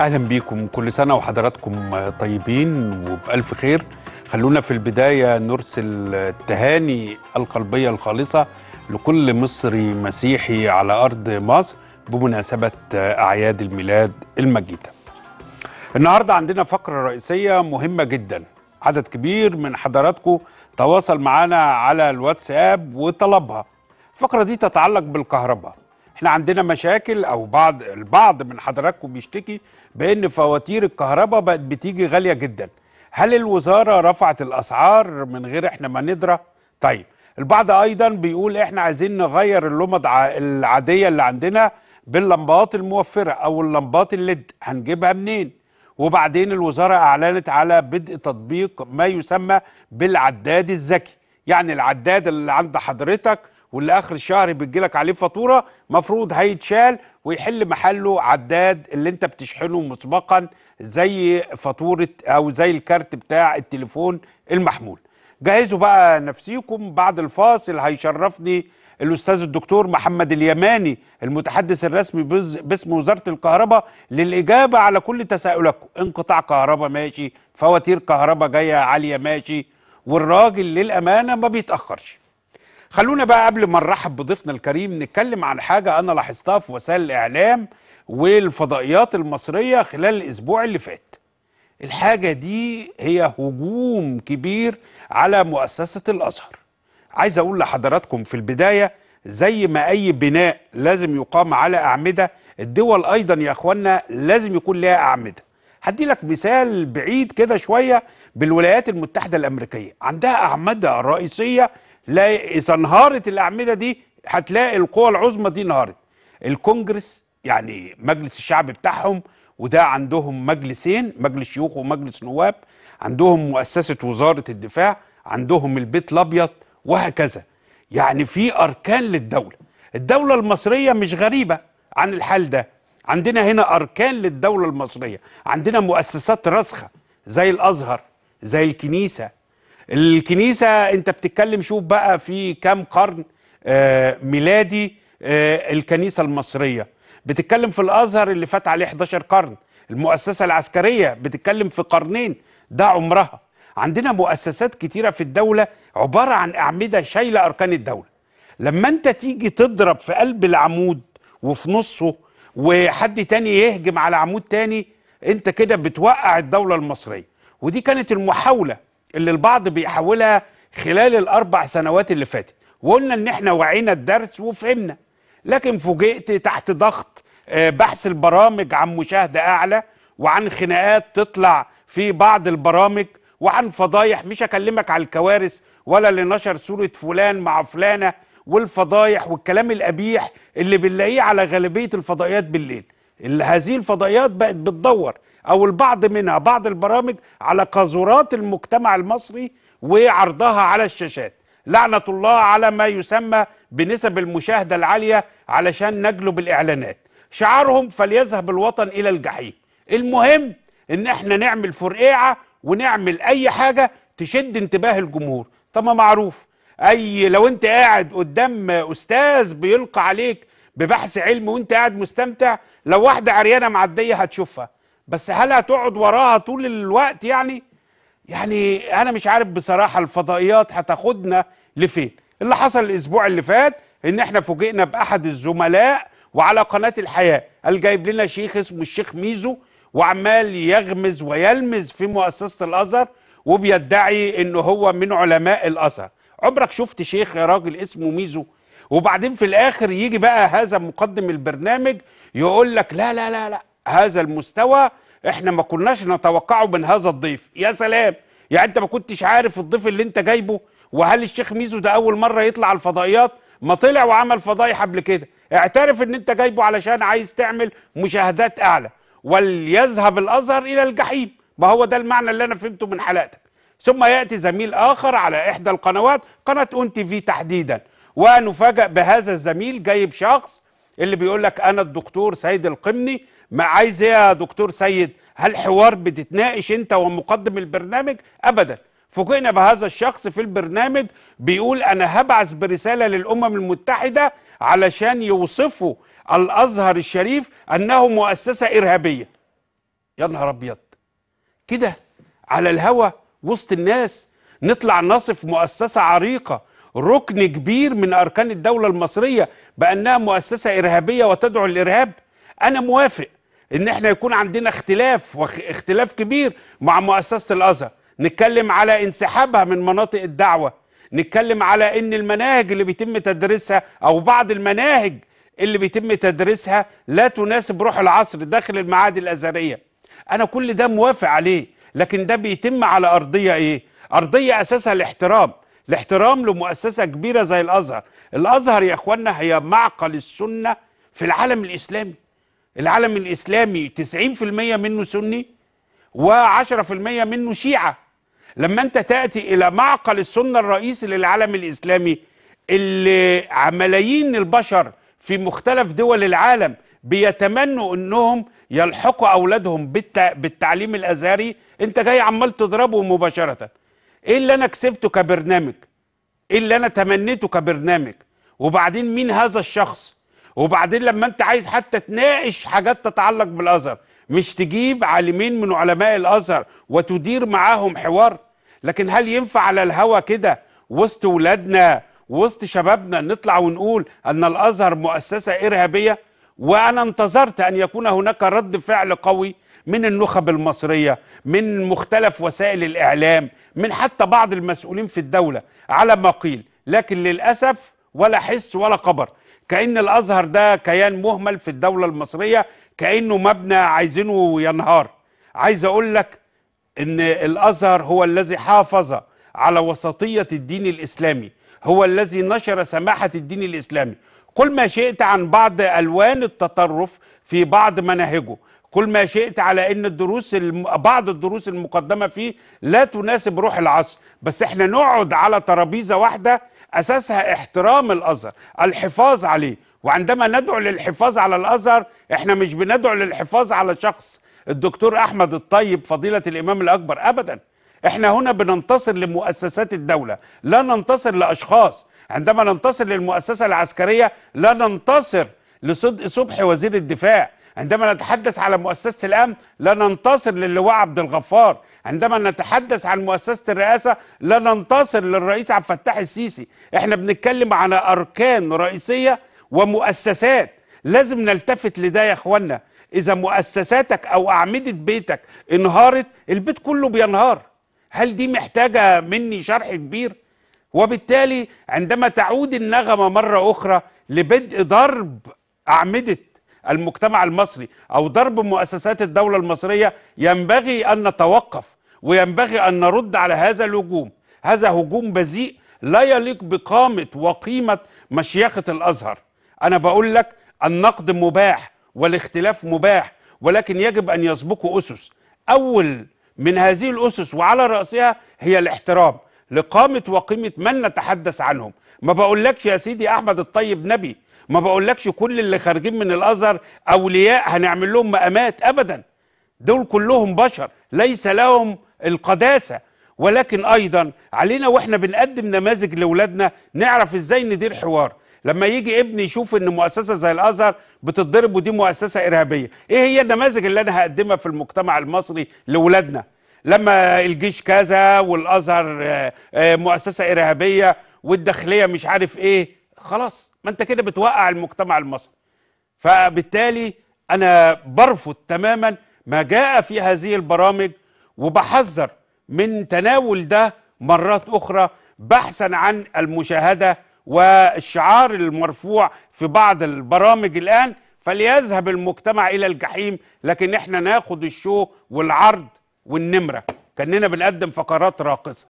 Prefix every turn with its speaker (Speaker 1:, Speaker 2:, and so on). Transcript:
Speaker 1: اهلا بيكم كل سنه وحضراتكم طيبين وبالف خير خلونا في البدايه نرسل التهاني القلبيه الخالصه لكل مصري مسيحي على ارض مصر بمناسبه اعياد الميلاد المجيده النهارده عندنا فقره رئيسيه مهمه جدا عدد كبير من حضراتكم تواصل معنا على الواتساب وطلبها الفقره دي تتعلق بالكهرباء احنا عندنا مشاكل او بعض البعض من حضراتكم بيشتكي بان فواتير الكهرباء بقت بتيجي غاليه جدا هل الوزاره رفعت الاسعار من غير احنا ما ندرى طيب البعض ايضا بيقول احنا عايزين نغير اللمض العاديه اللي عندنا باللمبات الموفره او اللمبات الليد هنجيبها منين وبعدين الوزاره اعلنت على بدء تطبيق ما يسمى بالعداد الذكي يعني العداد اللي عند حضرتك واللي اخر الشهر بيجي لك عليه فاتوره مفروض هيتشال ويحل محله عداد اللي انت بتشحنه مسبقا زي فاتوره او زي الكارت بتاع التليفون المحمول جهزوا بقى نفسيكم بعد الفاصل هيشرفني الاستاذ الدكتور محمد اليماني المتحدث الرسمي باسم وزاره الكهرباء للاجابه على كل تساؤلاتكم انقطاع كهرباء ماشي فواتير كهرباء جايه عاليه ماشي والراجل للامانه ما بيتاخرش خلونا بقى قبل ما نرحب بضيفنا الكريم نتكلم عن حاجة أنا لاحظتها في وسائل الإعلام والفضائيات المصرية خلال الأسبوع اللي فات الحاجة دي هي هجوم كبير على مؤسسة الأزهر عايز أقول لحضراتكم في البداية زي ما أي بناء لازم يقام على أعمدة الدول أيضا يا أخوانا لازم يكون لها أعمدة هدي لك مثال بعيد كده شوية بالولايات المتحدة الأمريكية عندها أعمدة رئيسية لا اذا انهارت الاعمده دي هتلاقي القوى العظمى دي انهارت الكونجرس يعني مجلس الشعب بتاعهم وده عندهم مجلسين مجلس شيوخ ومجلس نواب عندهم مؤسسه وزاره الدفاع عندهم البيت الابيض وهكذا يعني في اركان للدوله الدوله المصريه مش غريبه عن الحال ده عندنا هنا اركان للدوله المصريه عندنا مؤسسات راسخه زي الازهر زي الكنيسه الكنيسه انت بتتكلم شوف بقى في كام قرن آه، ميلادي آه، الكنيسه المصريه بتتكلم في الازهر اللي فات عليه 11 قرن المؤسسه العسكريه بتتكلم في قرنين ده عمرها عندنا مؤسسات كتيره في الدوله عباره عن اعمده شايله اركان الدوله لما انت تيجي تضرب في قلب العمود وفي نصه وحد تاني يهجم على عمود تاني انت كده بتوقع الدوله المصريه ودي كانت المحاوله اللي البعض بيحولها خلال الاربع سنوات اللي فاتت وقلنا ان احنا وعينا الدرس وفهمنا لكن فوجئت تحت ضغط آه، بحث البرامج عن مشاهده اعلى وعن خناقات تطلع في بعض البرامج وعن فضايح مش أكلمك على الكوارث ولا اللي نشر صوره فلان مع فلانه والفضايح والكلام القبيح اللي بنلاقيه على غالبيه الفضائيات بالليل هذه الفضائيات بقت بتدور أو البعض منها بعض البرامج على قاذورات المجتمع المصري وعرضها على الشاشات لعنة الله على ما يسمى بنسب المشاهدة العالية علشان نجلب الإعلانات شعارهم فليذهب الوطن إلى الجحيم المهم إن إحنا نعمل فرقعة ونعمل أي حاجة تشد انتباه الجمهور طب ما معروف أي لو أنت قاعد قدام أستاذ بيلقى عليك ببحث علمي وأنت قاعد مستمتع لو واحدة عريانة معدية هتشوفها بس هل هتقعد وراها طول الوقت يعني يعني انا مش عارف بصراحه الفضائيات هتاخدنا لفين اللي حصل الاسبوع اللي فات ان احنا فوجئنا باحد الزملاء وعلى قناه الحياه قال جايب لنا شيخ اسمه الشيخ ميزو وعمال يغمز ويلمز في مؤسسه الازهر وبيدعي ان هو من علماء الازهر عمرك شفت شيخ يا راجل اسمه ميزو وبعدين في الاخر يجي بقى هذا مقدم البرنامج يقول لك لا لا لا لا هذا المستوى احنا ما كناش نتوقعه من هذا الضيف يا سلام يعني انت ما كنتش عارف الضيف اللي انت جايبه وهل الشيخ ميزو ده اول مره يطلع الفضائيات ما طلع وعمل فضايح قبل كده اعترف ان انت جايبه علشان عايز تعمل مشاهدات اعلى وليذهب الازهر الى الجحيم ما هو ده المعنى اللي انا فهمته من حلقتك ثم ياتي زميل اخر على احدى القنوات قناه اون تي في تحديدا ونفاجأ بهذا الزميل جايب شخص اللي بيقول لك انا الدكتور سيد القمني ما عايز ايه يا دكتور سيد هل حوار بتتناقش انت ومقدم البرنامج ابدا فوجئنا بهذا الشخص في البرنامج بيقول انا هبعث برساله للامم المتحده علشان يوصفوا الازهر الشريف انه مؤسسه ارهابيه يا نهار ابيض كده على الهوى وسط الناس نطلع نصف مؤسسه عريقه ركن كبير من اركان الدوله المصريه بانها مؤسسه ارهابيه وتدعو الارهاب انا موافق ان احنا يكون عندنا اختلاف واختلاف كبير مع مؤسسه الازهر نتكلم على انسحابها من مناطق الدعوه نتكلم على ان المناهج اللي بيتم تدريسها او بعض المناهج اللي بيتم تدريسها لا تناسب روح العصر داخل المعاهد الازهريه انا كل ده موافق عليه لكن ده بيتم على ارضيه ايه ارضيه اساسها الاحترام الاحترام لمؤسسه كبيره زي الازهر الازهر يا اخوانا هي معقل السنه في العالم الاسلامي العالم الإسلامي 90% منه سني و10% منه شيعة لما أنت تأتي إلى معقل السنة الرئيسي للعالم الإسلامي اللي ملايين البشر في مختلف دول العالم بيتمنوا أنهم يلحقوا أولادهم بالتعليم الأزهري أنت جاي عمال تضربه مباشرة إيه اللي أنا كسبته كبرنامج؟ إيه اللي أنا تمنيته كبرنامج؟ وبعدين مين هذا الشخص؟ وبعدين لما انت عايز حتى تناقش حاجات تتعلق بالازهر مش تجيب عالمين من علماء الازهر وتدير معاهم حوار لكن هل ينفع على الهوى كده وسط ولادنا وسط شبابنا نطلع ونقول ان الازهر مؤسسه ارهابيه وانا انتظرت ان يكون هناك رد فعل قوي من النخب المصريه من مختلف وسائل الاعلام من حتى بعض المسؤولين في الدوله على ما قيل لكن للاسف ولا حس ولا خبر كأن الأزهر ده كيان مهمل في الدولة المصرية كأنه مبنى عايزينه ينهار عايز أقول لك أن الأزهر هو الذي حافظ على وسطية الدين الإسلامي هو الذي نشر سماحة الدين الإسلامي كل ما شئت عن بعض ألوان التطرف في بعض مناهجه كل ما شئت على ان الدروس الم... بعض الدروس المقدمه فيه لا تناسب روح العصر بس احنا نقعد على ترابيزه واحده أساسها احترام الأزهر الحفاظ عليه وعندما ندعو للحفاظ على الأزهر احنا مش بندعو للحفاظ على شخص الدكتور أحمد الطيب فضيلة الإمام الأكبر أبدا احنا هنا بننتصر لمؤسسات الدولة لا ننتصر لأشخاص عندما ننتصر للمؤسسة العسكرية لا ننتصر لصدق صبحي وزير الدفاع عندما نتحدث على مؤسسة الأمن لا ننتصر للواء عبد الغفار عندما نتحدث عن مؤسسة الرئاسة لا ننتصر للرئيس عبد الفتاح السيسي احنا بنتكلم على أركان رئيسية ومؤسسات لازم نلتفت لده يا اخوانا إذا مؤسساتك أو أعمدة بيتك انهارت البيت كله بينهار هل دي محتاجة مني شرح كبير؟ وبالتالي عندما تعود النغمة مرة أخرى لبدء ضرب أعمدة المجتمع المصري أو ضرب مؤسسات الدولة المصرية ينبغي أن نتوقف وينبغي أن نرد على هذا الهجوم هذا هجوم بذيء لا يليق بقامة وقيمة مشيخة الأزهر أنا بقول لك النقد مباح والاختلاف مباح ولكن يجب أن يسبقه أسس أول من هذه الأسس وعلى رأسها هي الاحترام لقامة وقيمة من نتحدث عنهم ما بقولكش يا سيدي أحمد الطيب نبي ما بقولكش كل اللي خارجين من الازهر اولياء هنعمل لهم مقامات ابدا دول كلهم بشر ليس لهم القداسه ولكن ايضا علينا واحنا بنقدم نماذج لاولادنا نعرف ازاي ندير حوار لما يجي ابني يشوف ان مؤسسه زي الازهر بتتضرب ودي مؤسسه ارهابيه ايه هي النماذج اللي انا هقدمها في المجتمع المصري لاولادنا لما الجيش كذا والازهر آه، آه، مؤسسه ارهابيه والداخليه مش عارف ايه خلاص ما انت كده بتوقع المجتمع المصري فبالتالي انا برفض تماما ما جاء في هذه البرامج وبحذر من تناول ده مرات اخرى بحثا عن المشاهده والشعار المرفوع في بعض البرامج الان فليذهب المجتمع الى الجحيم لكن احنا ناخد الشو والعرض والنمره كاننا بنقدم فقرات راقصه